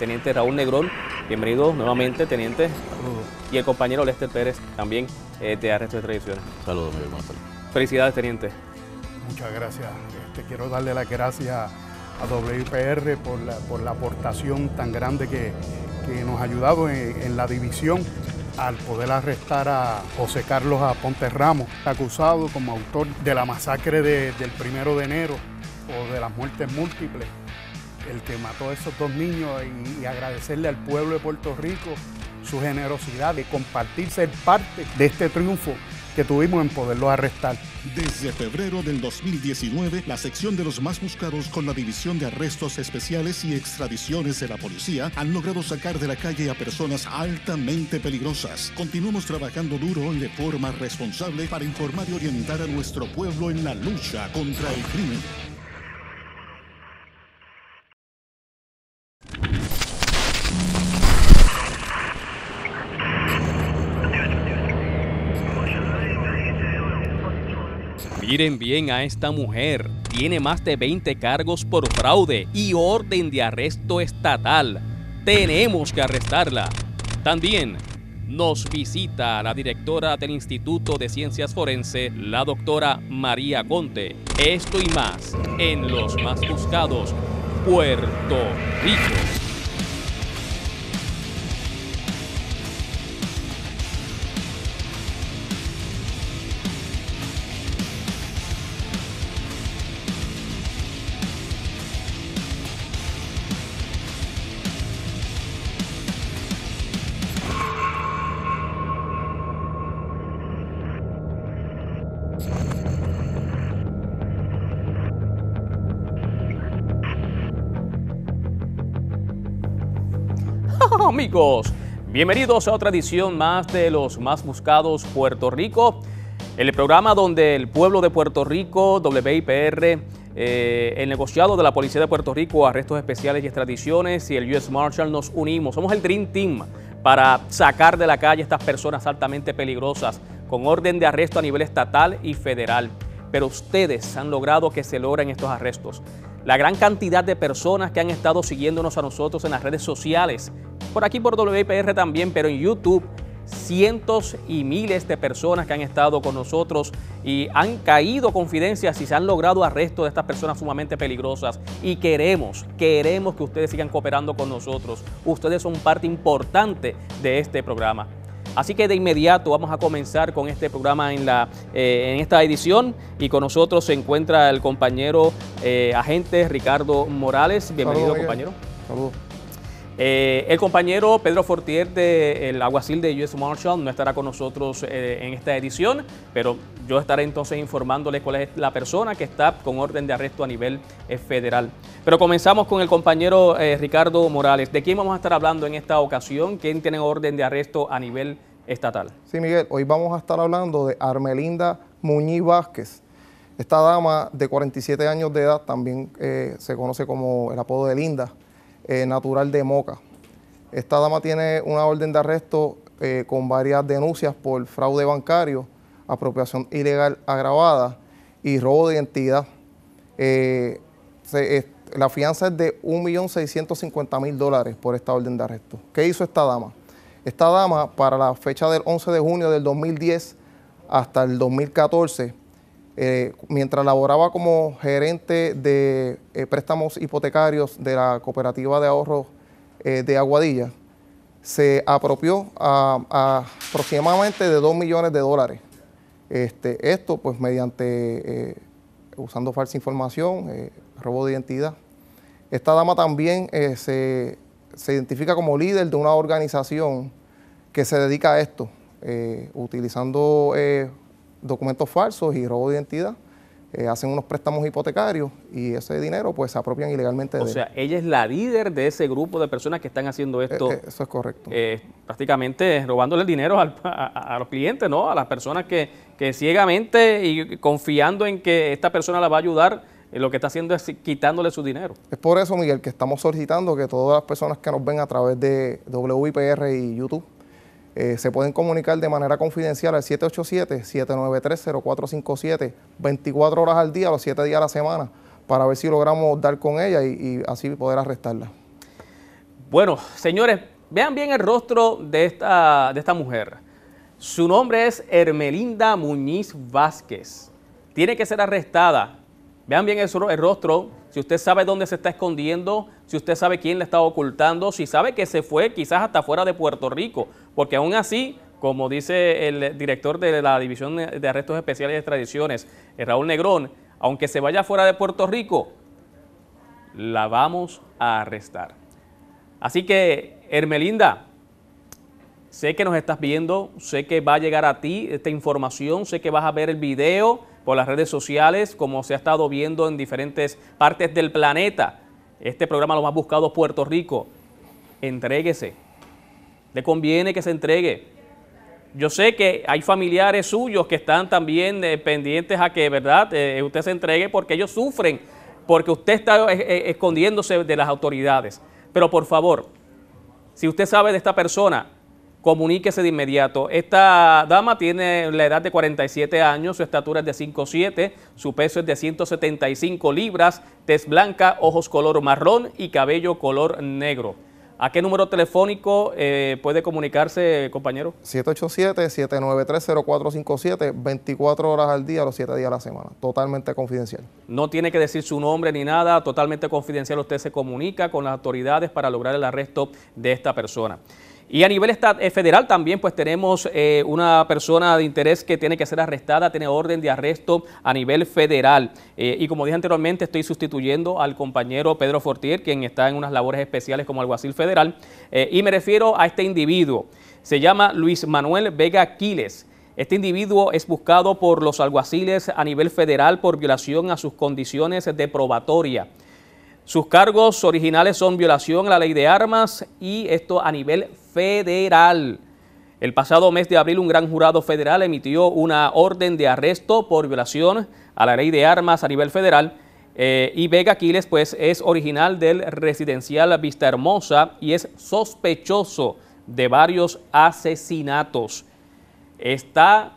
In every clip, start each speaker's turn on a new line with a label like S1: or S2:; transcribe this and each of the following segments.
S1: teniente Raúl Negrón. Bienvenido nuevamente, teniente. Y el compañero Lester Pérez también eh, de Arresto de Tradiciones. Saludos, mi hermano. Felicidades, teniente.
S2: Muchas gracias. Este, quiero darle las gracias a WIPR por la, por la aportación tan grande que, nos ha ayudado en, la división al poder arrestar a José Carlos Aponte Ramos, acusado como autor de la masacre del primero de enero o de las muertes múltiples el que mató a esos dos niños y, agradecerle al pueblo de Puerto Rico su generosidad de compartir ser parte de este triunfo que tuvimos en poderlo arrestar. Desde febrero del 2019, la sección de los más buscados con la División de Arrestos Especiales y Extradiciones de la Policía han logrado sacar de la calle a personas altamente peligrosas. Continuamos trabajando duro y de forma responsable para informar y orientar a nuestro pueblo en la lucha contra el crimen.
S1: Miren bien a esta mujer, tiene más de 20 cargos por fraude y orden de arresto estatal. Tenemos que arrestarla. También nos visita la directora del Instituto de Ciencias Forense, la doctora María Conte. Esto y más en los más buscados, Puerto Rico. bienvenidos a otra edición más de los más buscados Puerto Rico, el programa donde el pueblo de Puerto Rico, WIPR, eh, el negociado de la Policía de Puerto Rico, arrestos especiales y extradiciones y el US Marshal nos unimos. Somos el Dream Team para sacar de la calle a estas personas altamente peligrosas con orden de arresto a nivel estatal y federal. Pero ustedes han logrado que se logren estos arrestos. La gran cantidad de personas que han estado siguiéndonos a nosotros en las redes sociales por aquí por WIPR también, pero en YouTube cientos y miles de personas que han estado con nosotros y han caído confidencias y se han logrado arresto de estas personas sumamente peligrosas. Y queremos, queremos que ustedes sigan cooperando con nosotros. Ustedes son parte importante de este programa. Así que de inmediato vamos a comenzar con este programa en, la, eh, en esta edición y con nosotros se encuentra el compañero eh, agente Ricardo Morales. Bienvenido compañero. Saludos. Eh, el compañero Pedro Fortier del eh, El aguacil de US Marshall no estará con nosotros eh, en esta edición, pero yo estaré entonces informándoles cuál es la persona que está con orden de arresto a nivel federal. Pero comenzamos con el compañero Ricardo Morales. ¿De quién vamos a estar hablando en esta ocasión? ¿Quién tiene orden de arresto a nivel estatal?
S2: Sí, Miguel, hoy vamos a estar hablando de Armelinda Muñiz Vázquez. Esta dama de 47 años de edad también se conoce como el apodo de Linda eh, natural de Moca. Esta dama tiene una orden de arresto eh, con varias denuncias por fraude bancario, apropiación ilegal agravada y robo de identidad. Eh, la fianza es de 1.650.000 dólares por esta orden de arresto. ¿Qué hizo esta dama? Esta dama, para la fecha del 11 de junio del 2010 hasta el 2014, eh, mientras laboraba como gerente de eh, préstamos hipotecarios de la cooperativa de ahorros eh, de Aguadilla, se apropió a, aproximadamente de 2 millones de dólares. Este, esto pues mediante, usando falsa información, robo de identidad. Esta dama también se, se, identifica como líder de una organización que se dedica a esto, utilizando documentos falsos y robo de identidad. Eh, hacen unos préstamos hipotecarios y ese dinero pues se apropian ilegalmente. de O sea,
S1: ella es la líder de ese grupo de personas que están haciendo eh, esto. Eh,
S2: eso es correcto.
S1: prácticamente robándole el dinero a, los clientes, ¿no? A las personas que, que, ciegamente y confiando en que esta persona la va a ayudar, lo que está haciendo es quitándole su dinero.
S2: Es por eso, Miguel, que estamos solicitando que todas las personas que nos ven a través de WIPR y YouTube eh, se pueden comunicar de manera confidencial al 787-793-0457, 24 horas al día, los 7 días a la semana, para ver si logramos dar con ella y, así poder arrestarla.
S1: Bueno, señores, vean bien el rostro de esta, de esta mujer. Su nombre es Hermelinda Muñiz Vázquez. Tiene que ser arrestada. Vean bien el, rostro, si usted sabe dónde se está escondiendo, si usted sabe quién la está ocultando, si sabe que se fue quizás hasta fuera de Puerto Rico, porque aún así, como dice el director de la División de Arrestos Especiales y Extradiciones, eh, Raúl Negrón, aunque se vaya fuera de Puerto Rico, la vamos a arrestar. Así que, Hermelinda, sé que nos estás viendo, sé que va a llegar a ti esta información, sé que vas a ver el video por las redes sociales, como se ha estado viendo en diferentes partes del planeta. Este programa lo más buscado Puerto Rico. Entréguese, le conviene que se entregue. Yo sé que hay familiares suyos que están también eh, pendientes a que, ¿verdad?, eh, usted se entregue porque ellos sufren, porque usted está eh, escondiéndose de las autoridades. Pero por favor, si usted sabe de esta persona, comuníquese de inmediato. Esta dama tiene la edad de 47 años, su estatura es de 5'7, su peso es de 175 libras, tez blanca, ojos color marrón y cabello color negro. ¿A qué número telefónico eh, puede comunicarse, compañero?
S2: 787-793-0457, 24 horas al día, los 7 días a la semana, totalmente confidencial.
S1: No tiene que decir su nombre ni nada, totalmente confidencial usted se comunica con las autoridades para lograr el arresto de esta persona. Y a nivel eh, federal también pues tenemos eh, una persona de interés que tiene que ser arrestada, tiene orden de arresto a nivel federal. Eh, y como dije anteriormente, estoy sustituyendo al compañero Pedro Fortier, quien está en unas labores especiales como alguacil federal. y me refiero a este individuo. Se llama Luis Manuel Vega Quiles. Este individuo es buscado por los alguaciles a nivel federal por violación a sus condiciones de probatoria. Sus cargos originales son violación a la ley de armas y esto a nivel federal. El pasado mes de abril un gran jurado federal emitió una orden de arresto por violación a la ley de armas a nivel federal eh, y Vega Quiles, pues es original del residencial Vista Hermosa y es sospechoso de varios asesinatos. Está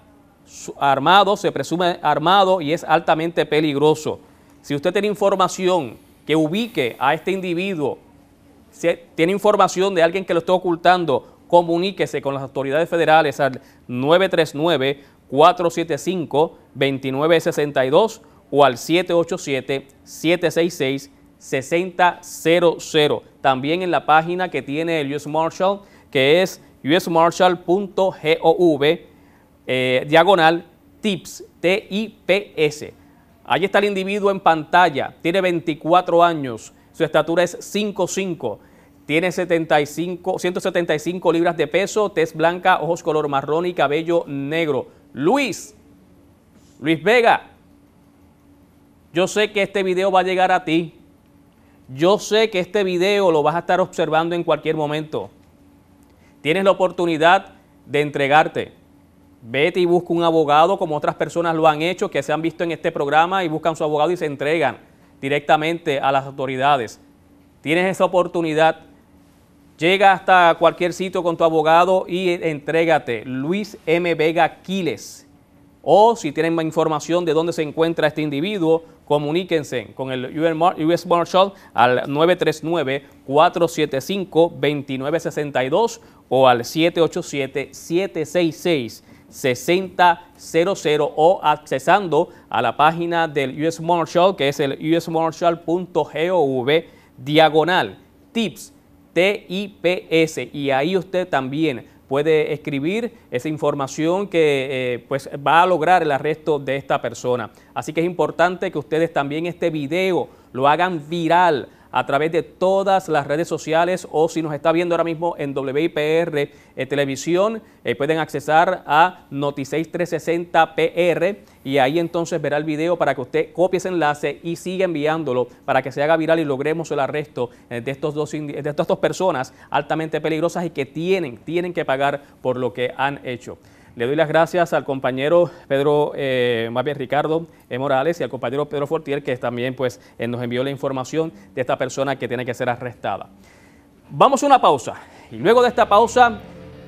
S1: armado, se presume armado y es altamente peligroso. Si usted tiene información que ubique a este individuo, si tiene información de alguien que lo está ocultando, comuníquese con las autoridades federales al 939-475-2962 o al 787-766-6000. También en la página que tiene el US Marshal, que es usmarshal.gov, eh, diagonal tips, t Ahí está el individuo en pantalla, tiene 24 años, su estatura es 5'5", tiene 75, 175 libras de peso, tez blanca, ojos color marrón y cabello negro. Luis, Luis Vega, yo sé que este video va a llegar a ti. Yo sé que este video lo vas a estar observando en cualquier momento. Tienes la oportunidad de entregarte. Vete y busca un abogado, como otras personas lo han hecho, que se han visto en este programa y buscan su abogado y se entregan directamente a las autoridades. Tienes esa oportunidad. Llega hasta cualquier sitio con tu abogado y entrégate. Luis M. Vega Quiles. O si tienen más información de dónde se encuentra este individuo, comuníquense con el US Marshall al 939-475-2962 o al 787-766. 6000 o accesando a la página del US Marshal, que es el usmarshal.gov diagonal tips T-I-P-S y ahí usted también puede escribir esa información que eh, pues va a lograr el arresto de esta persona. Así que es importante que ustedes también este video lo hagan viral a través de todas las redes sociales o si nos está viendo ahora mismo en WIPR eh, Televisión, eh, pueden accesar a Noticeis 360 PR y ahí entonces verá el video para que usted copie ese enlace y siga enviándolo para que se haga viral y logremos el arresto eh, de, estos dos, de estas dos personas altamente peligrosas y que tienen, tienen que pagar por lo que han hecho. Le doy las gracias al compañero Pedro, eh, más bien Ricardo eh, Morales y al compañero Pedro Fortier que también pues, eh, nos envió la información de esta persona que tiene que ser arrestada. Vamos a una pausa y luego de esta pausa,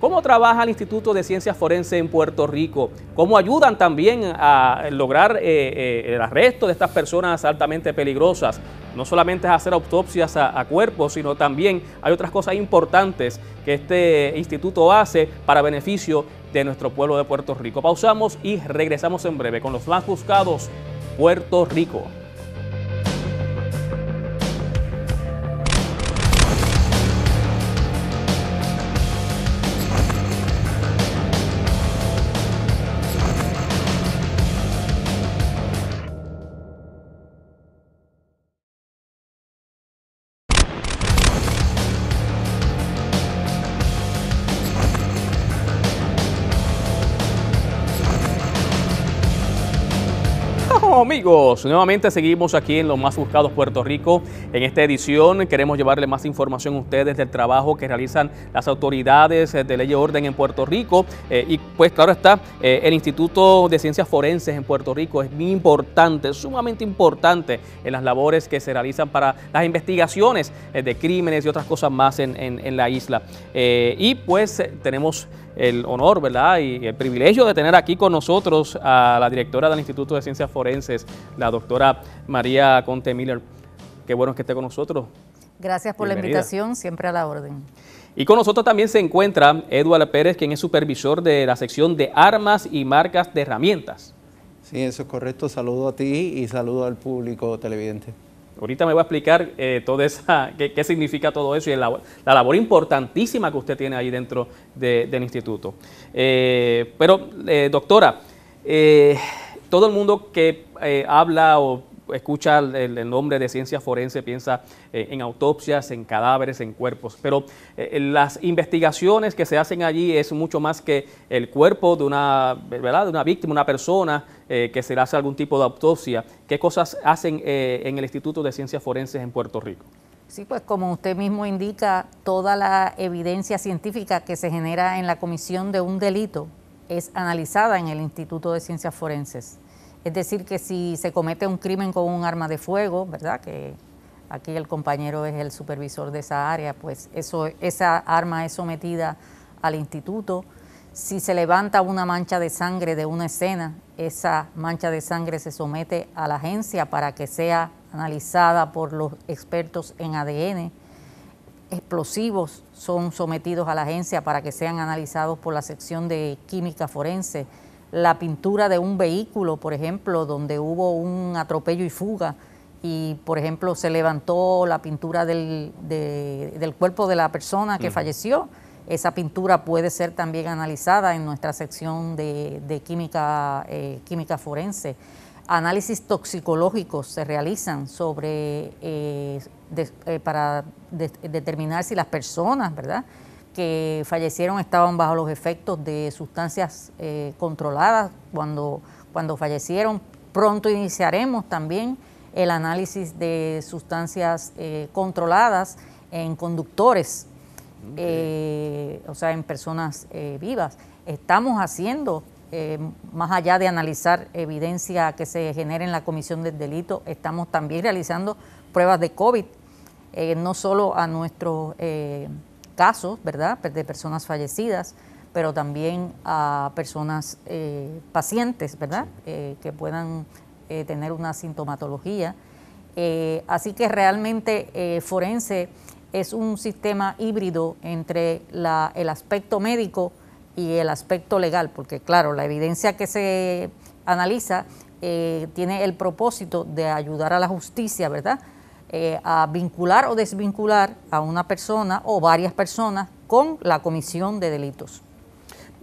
S1: ¿cómo trabaja el Instituto de Ciencias Forenses en Puerto Rico? ¿Cómo ayudan también a lograr el arresto de estas personas altamente peligrosas? no solamente es hacer autopsias a, a, cuerpos, sino también hay otras cosas importantes que este instituto hace para beneficio de nuestro pueblo de Puerto Rico. Pausamos y regresamos en breve con los más buscados Puerto Rico. amigos, nuevamente seguimos aquí en Los Más Buscados Puerto Rico. En esta edición queremos llevarle más información a ustedes del trabajo que realizan las autoridades eh, de ley y orden en Puerto Rico. Eh, y pues claro está, eh, el Instituto de Ciencias Forenses en Puerto Rico es muy importante, sumamente importante en las labores que se realizan para las investigaciones de crímenes y otras cosas más en, la isla. y pues tenemos el honor, ¿verdad? Y el privilegio de tener aquí con nosotros a la directora del Instituto de Ciencias Forenses, la doctora María Conte Miller. Qué bueno que esté con nosotros.
S3: Gracias por la invitación, siempre a la orden.
S1: Y con nosotros también se encuentra Eduardo Pérez, quien es supervisor de la sección de armas y marcas de herramientas.
S4: Sí, eso es correcto. Saludo a ti y saludo al público televidente. Ahorita me va a explicar eh,
S1: esa, qué, significa todo eso y la, labor importantísima que usted tiene ahí dentro del instituto. Eh, pero, eh, doctora, todo el mundo que habla o escucha el, nombre de ciencia forense, piensa eh, en autopsias, en cadáveres, en cuerpos. Pero eh, las investigaciones que se hacen allí es mucho más que el cuerpo de una, ¿verdad? De una víctima, una persona eh, que se le hace algún tipo de autopsia. ¿Qué cosas hacen en el Instituto de Ciencias Forenses en Puerto Rico?
S3: Sí, pues como usted mismo indica, toda la evidencia científica que se genera en la comisión de un delito es analizada en el Instituto de Ciencias Forenses. Es decir, que si se comete un crimen con un arma de fuego, ¿verdad? Que aquí el compañero es el supervisor de esa área, pues esa arma es sometida al instituto. Si se levanta una mancha de sangre de una escena, esa mancha de sangre se somete a la agencia para que sea analizada por los expertos en ADN. Explosivos son sometidos a la agencia para que sean analizados por la sección de química forense la pintura de un vehículo, por ejemplo, donde hubo un atropello y fuga, y por ejemplo se levantó la pintura del, del cuerpo de la persona que falleció. Esa pintura puede ser también analizada en nuestra sección de, química, eh, química forense. Análisis toxicológicos se realizan sobre eh, eh, para determinar si las personas, ¿verdad? que fallecieron estaban bajo los efectos de sustancias eh, controladas cuando, cuando fallecieron. Pronto iniciaremos también el análisis de sustancias eh, controladas en conductores, eh, o sea, en personas vivas. Estamos haciendo, más allá de analizar evidencia que se genere en la comisión del delito, estamos también realizando pruebas de COVID, no solo a nuestros casos, ¿verdad?, de personas fallecidas, pero también a personas eh, pacientes, ¿verdad?, eh, que puedan eh, tener una sintomatología. así que realmente forense es un sistema híbrido entre el aspecto médico y el aspecto legal, porque claro, la evidencia que se analiza tiene el propósito de ayudar a la justicia, ¿verdad?, eh, a vincular o desvincular a una persona o varias personas con la comisión de delitos.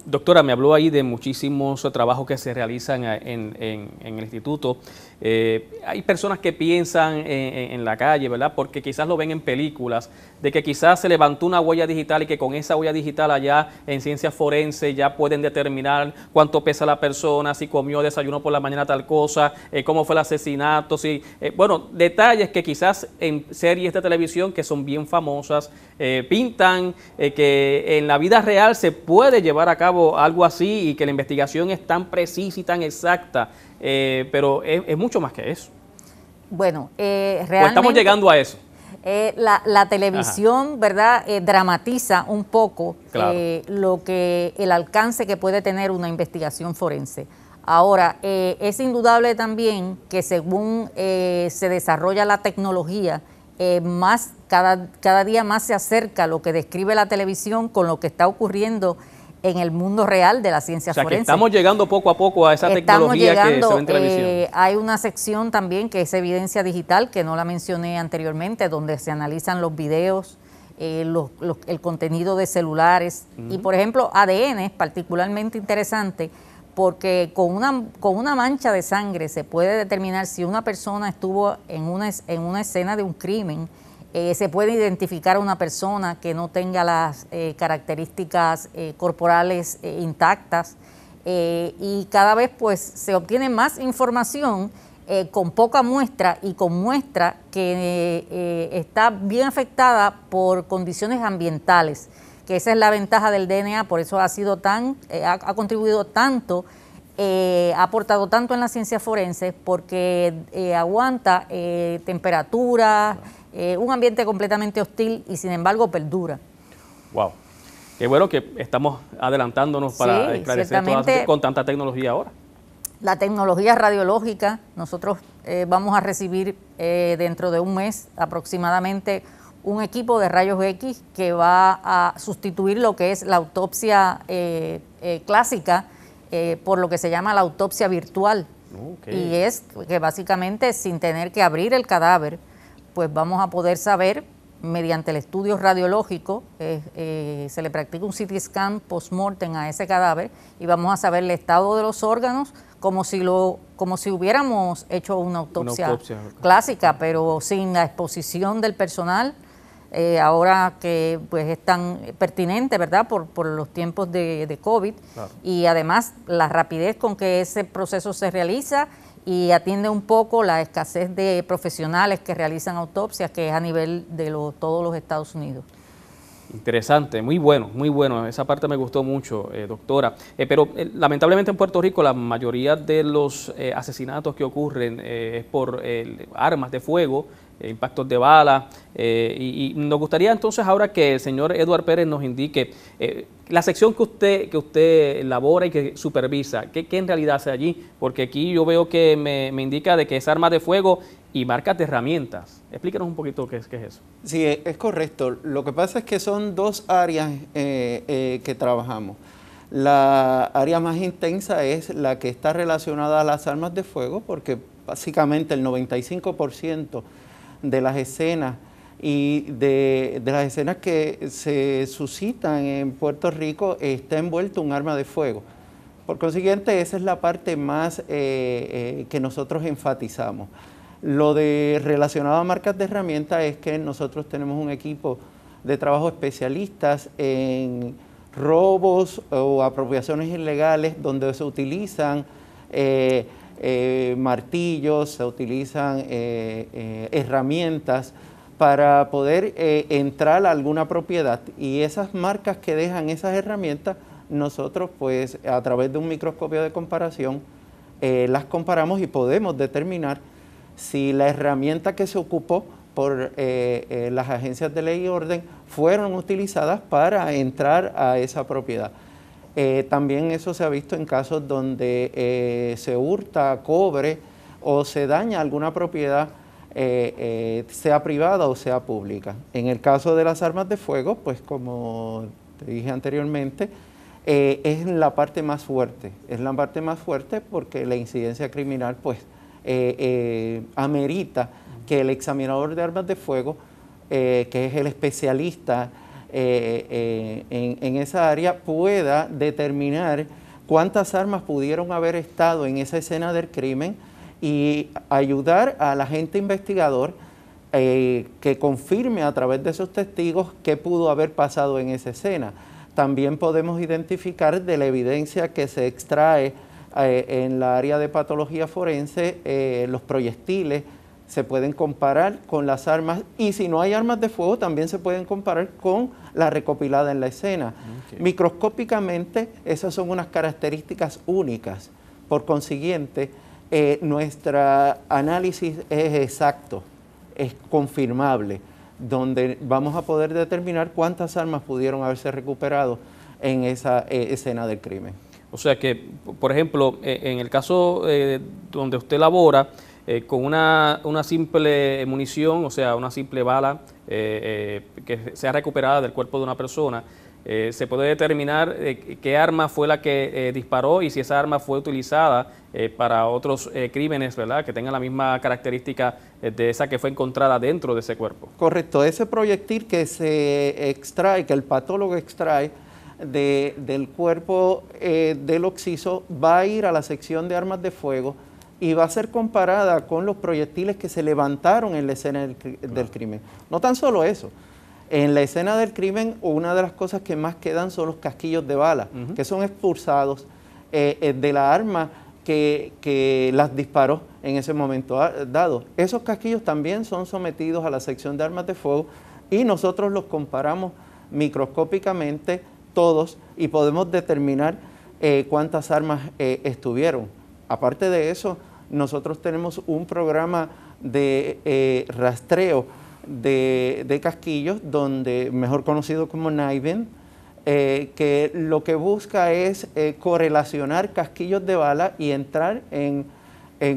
S1: Doctora, me habló ahí de muchísimos trabajos que se realizan eh, en el instituto. Eh, hay personas que piensan en, la calle, ¿verdad? Porque quizás lo ven en películas, de que quizás se levantó una huella digital y que con esa huella digital allá en ciencias forense ya pueden determinar cuánto pesa la persona, si comió desayuno por la mañana tal cosa, eh, cómo fue el asesinato, si, eh, bueno, detalles que quizás en series de televisión que son bien famosas pintan que en la vida real se puede llevar a cabo algo así y que la investigación es tan precisa y tan exacta eh, pero es, mucho más que eso.
S3: Bueno, eh, realmente... estamos llegando a eso. Eh, la, televisión, ¿verdad?, dramatiza un poco lo que el alcance que puede tener una investigación forense. Ahora, es indudable también que según se desarrolla la tecnología, más, cada, cada día más se acerca lo que describe la televisión con lo que está ocurriendo en el mundo real de la ciencia o forense. estamos
S1: llegando poco a poco a esa tecnología llegando, que se ve en televisión. Eh,
S3: hay una sección también que es evidencia digital, que no la mencioné anteriormente, donde se analizan los videos, eh, el contenido de celulares y, por ejemplo, ADN es particularmente interesante porque con una, con una mancha de sangre se puede determinar si una persona estuvo en una, en una escena de un crimen eh, se puede identificar a una persona que no tenga las eh, características eh, corporales intactas y cada vez pues se obtiene más información con poca muestra y con muestra que está bien afectada por condiciones ambientales, que esa es la ventaja del DNA, por eso ha sido tan, ha, contribuido tanto ha aportado tanto en la ciencia forense porque aguanta temperaturas, eh, un ambiente completamente hostil y sin embargo perdura.
S1: Wow. Qué bueno que estamos adelantándonos para esclarecer con tanta tecnología ahora.
S3: La tecnología radiológica, nosotros eh, vamos a recibir eh, dentro de un mes aproximadamente un equipo de rayos X que va a sustituir lo que es la autopsia clásica por lo que se llama la autopsia virtual. Y es que básicamente sin tener que abrir el cadáver, pues vamos a poder saber mediante el estudio radiológico, eh, eh, se le practica un CT scan post-mortem a ese cadáver y vamos a saber el estado de los órganos como si, lo, como si hubiéramos hecho una autopsia, clásica, pero sin la exposición del personal, eh, ahora que pues es tan pertinente, ¿verdad?, por, los tiempos de, COVID y además la rapidez con que ese proceso se realiza y atiende un poco la escasez de profesionales que realizan autopsias, que es a nivel de todos los Estados Unidos.
S1: Interesante, muy bueno, muy bueno. Esa parte me gustó mucho, eh, doctora. Eh, pero eh, lamentablemente en Puerto Rico la mayoría de los asesinatos que ocurren es por armas de fuego, impactos de bala. Y, y, nos gustaría entonces ahora que el señor Eduard Pérez nos indique la sección que usted, que usted elabora y que supervisa, ¿qué, en realidad hace allí? Porque aquí yo veo que me, indica de que es arma de fuego y marcas de herramientas.
S4: Explícanos un poquito qué es, qué eso. Sí, e, es correcto. Lo que pasa es que son dos áreas eh, eh, que trabajamos. La área más intensa es la que está relacionada a las armas de fuego, porque básicamente el 95% de las escenas y de, las escenas que se suscitan en Puerto Rico está envuelto un arma de fuego. Por consiguiente, esa es la parte más eh, que nosotros enfatizamos. Lo de relacionado a marcas de herramientas es que nosotros tenemos un equipo de trabajo especialistas en robos o apropiaciones ilegales donde se utilizan eh, eh, martillos, se utilizan eh, herramientas para poder entrar a alguna propiedad y esas marcas que dejan esas herramientas, nosotros pues a través de un microscopio de comparación las comparamos y podemos determinar si la herramienta que se ocupó por eh, eh, las agencias de ley y orden fueron utilizadas para entrar a esa propiedad. Eh, también eso se ha visto en casos donde se hurta cobre o se daña alguna propiedad, sea privada o sea pública. En el caso de las armas de fuego, pues como te dije anteriormente, es la parte más fuerte. Es la parte más fuerte porque la incidencia criminal, pues, eh, eh, amerita que el examinador de armas de fuego, eh, que es el especialista en, esa área, pueda determinar cuántas armas pudieron haber estado en esa escena del crimen y ayudar al agente investigador que confirme a través de esos testigos qué pudo haber pasado en esa escena. También podemos identificar de la evidencia que se extrae eh, en la área de patología forense, eh, los proyectiles se pueden comparar con las armas y si no hay armas de fuego también se pueden comparar con la recopilada en la escena. Microscópicamente esas son unas características únicas. Por consiguiente, eh, nuestro análisis es exacto, es confirmable, donde vamos a poder determinar cuántas armas pudieron haberse recuperado en esa escena del crimen.
S1: O sea que, por ejemplo, eh, en el caso eh, donde usted labora, eh, con una, una, simple munición, o sea, una simple bala que sea recuperada del cuerpo de una persona, se puede determinar qué arma fue la que disparó y si esa arma fue utilizada para otros crímenes, ¿verdad? Que tengan la misma característica de esa que fue encontrada dentro de ese cuerpo.
S4: Correcto, ese proyectil que se extrae, que el patólogo extrae, del cuerpo eh, del oxiso va a ir a la sección de armas de fuego y va a ser comparada con los proyectiles que se levantaron en la escena del, crimen. No tan solo eso, en la escena del crimen, una de las cosas que más quedan son los casquillos de bala, que son expulsados eh, eh, de la arma que, que, las disparó en ese momento ah, dado. Esos casquillos también son sometidos a la sección de armas de fuego y nosotros los comparamos microscópicamente todos, y podemos determinar eh, cuántas armas eh, estuvieron. Aparte de eso, nosotros tenemos un programa de eh, rastreo de, casquillos, donde, mejor conocido como NIVEN, que lo que busca es correlacionar casquillos de bala y entrar en,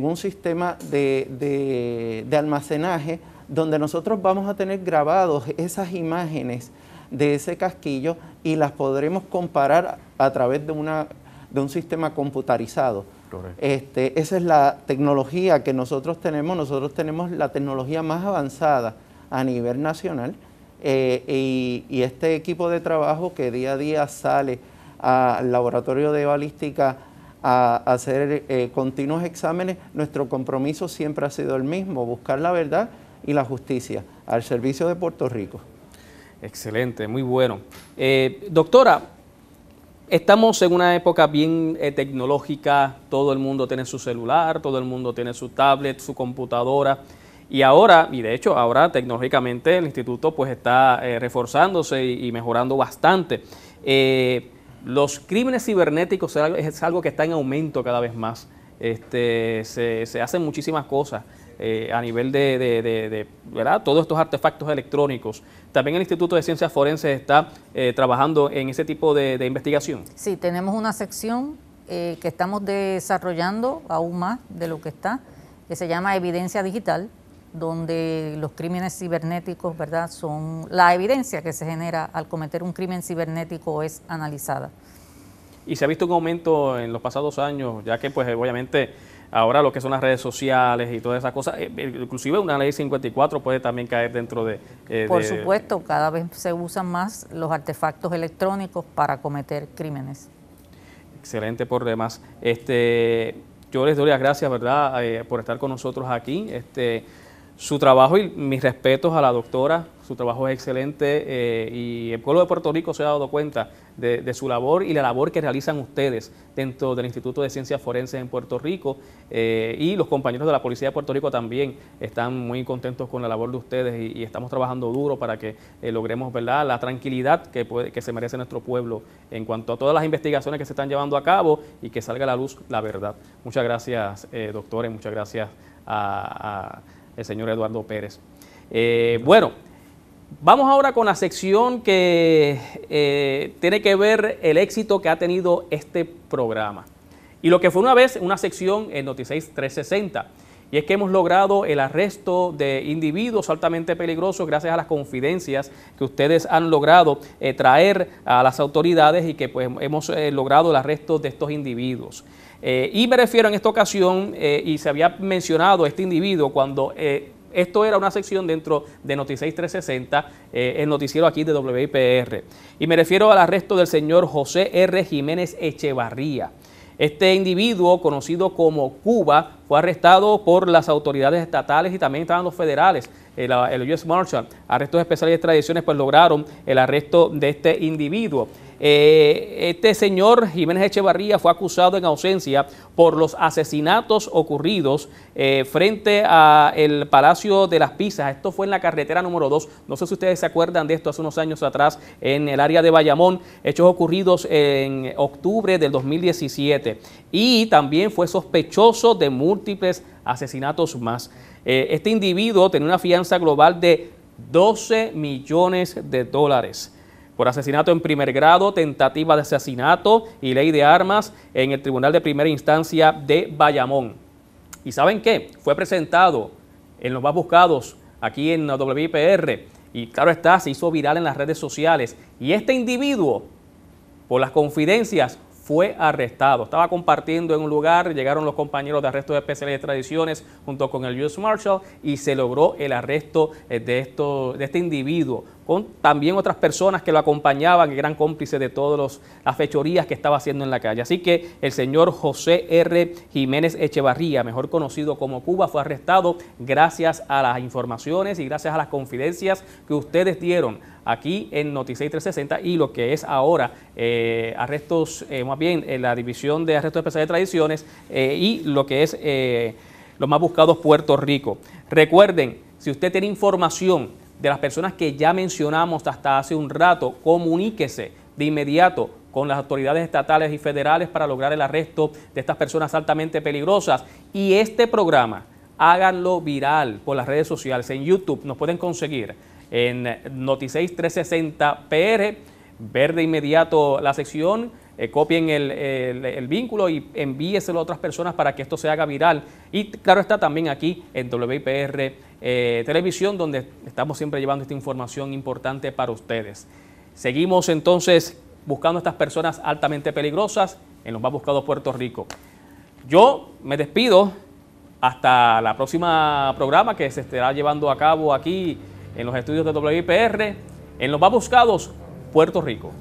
S4: un sistema de, de almacenaje donde nosotros vamos a tener grabados esas imágenes de ese casquillo y las podremos comparar a través de, una, de un sistema computarizado. Este, esa es la tecnología que nosotros tenemos. Nosotros tenemos la tecnología más avanzada a nivel nacional eh, y, este equipo de trabajo que día a día sale al laboratorio de balística a, hacer eh, continuos exámenes, nuestro compromiso siempre ha sido el mismo, buscar la verdad y la justicia al servicio de Puerto Rico.
S1: Excelente, muy bueno. Eh, doctora, estamos en una época bien eh, tecnológica, todo el mundo tiene su celular, todo el mundo tiene su tablet, su computadora. Y ahora, y de hecho ahora tecnológicamente el instituto pues está eh, reforzándose y, mejorando bastante. los crímenes cibernéticos es algo que está en aumento cada vez más. Este, se hacen muchísimas cosas eh, a nivel de, ¿verdad? todos estos artefactos electrónicos. También el Instituto de Ciencias Forenses está eh, trabajando en ese tipo de, investigación.
S3: Sí, tenemos una sección eh, que estamos desarrollando aún más de lo que está, que se llama evidencia digital, donde los crímenes cibernéticos, ¿verdad? Son la evidencia que se genera al cometer un crimen cibernético es analizada.
S1: Y se ha visto un aumento en los pasados años, ya que pues obviamente ahora lo que son las redes sociales y todas esas cosas, eh, eh, inclusive una ley 54 puede también caer dentro de... Eh, por supuesto,
S3: cada vez se usan más los artefactos electrónicos para cometer crímenes.
S1: Excelente por demás. Este, yo les doy las gracias, ¿verdad?, por estar con nosotros aquí. Este, su trabajo y mis respetos a la doctora, su trabajo es excelente eh, y el pueblo de Puerto Rico se ha dado cuenta de, su labor y la labor que realizan ustedes dentro del Instituto de Ciencias Forenses en Puerto Rico eh, y los compañeros de la Policía de Puerto Rico también están muy contentos con la labor de ustedes y, estamos trabajando duro para que eh, logremos la tranquilidad que, se merece nuestro pueblo en cuanto a todas las investigaciones que se están llevando a cabo y que salga a la luz la verdad. Muchas gracias, doctores, muchas gracias a el señor Eduardo Pérez. Eh, bueno, vamos ahora con la sección que eh, tiene que ver el éxito que ha tenido este programa. Y lo que fue una vez una sección en Noticias 360 y es que hemos logrado el arresto de individuos altamente peligrosos gracias a las confidencias que ustedes han logrado eh, traer a las autoridades y que pues hemos eh, logrado el arresto de estos individuos. Eh, y me refiero en esta ocasión, y se había mencionado este individuo cuando... Esto era una sección dentro de Noticias 360, el noticiero aquí de WIPR. Y me refiero al arresto del señor José R. Jiménez Echevarría. Este individuo, conocido como Cuba, fue arrestado por las autoridades estatales y también estaban los federales. El, ah, US Marshal, arrestos especiales y extradiciones, pues lograron el arresto de este individuo. Eh, este señor Jiménez Echevarría fue acusado en ausencia por los asesinatos ocurridos eh, frente al Palacio de las Pisas. Esto fue en la carretera número 2. No sé si ustedes se acuerdan de esto hace unos años atrás en el área de Bayamón. Hechos ocurridos en octubre del 2017. Y también fue sospechoso de muerte múltiples asesinatos más. Eh, este individuo tenía una fianza global de 12 millones de dólares por asesinato en primer grado, tentativa de asesinato y ley de armas en el Tribunal de Primera Instancia de Bayamón. ¿Y saben qué? Fue presentado en los más buscados aquí en WIPR y claro está, se hizo viral en las redes sociales. Y este individuo, por las confidencias, fue arrestado. Estaba compartiendo en un lugar, llegaron los compañeros de arresto de especiales de tradiciones junto con el U.S. Marshal y se logró el arresto eh, de, esto, de este individuo con también otras personas que lo acompañaban, que eran cómplices de todas las fechorías que estaba haciendo en la calle. Así que el señor José R. Jiménez Echevarría, mejor conocido como Cuba, fue arrestado gracias a las informaciones y gracias a las confidencias que ustedes dieron aquí en Notice 360 y lo que es ahora eh, arrestos, eh, más bien en eh, la división de arrestos especiales de tradiciones y lo que es los más buscados Puerto Rico. Recuerden, si usted tiene información de las personas que ya mencionamos hasta hace un rato, comuníquese de inmediato con las autoridades estatales y federales para lograr el arresto de estas personas altamente peligrosas. Y este programa, háganlo viral por las redes sociales, en YouTube, nos pueden conseguir en Noticeis 360 PR, ver de inmediato la sección, eh, copien el, el, vínculo y envíeselo a otras personas para que esto se haga viral. Y claro está también aquí en WIPR eh, televisión, donde estamos siempre llevando esta información importante para ustedes. Seguimos entonces buscando a estas personas altamente peligrosas en los más buscados Puerto Rico. Yo me despido hasta la próxima programa que se estará llevando a cabo aquí en los estudios de WIPR, en los más buscados Puerto Rico.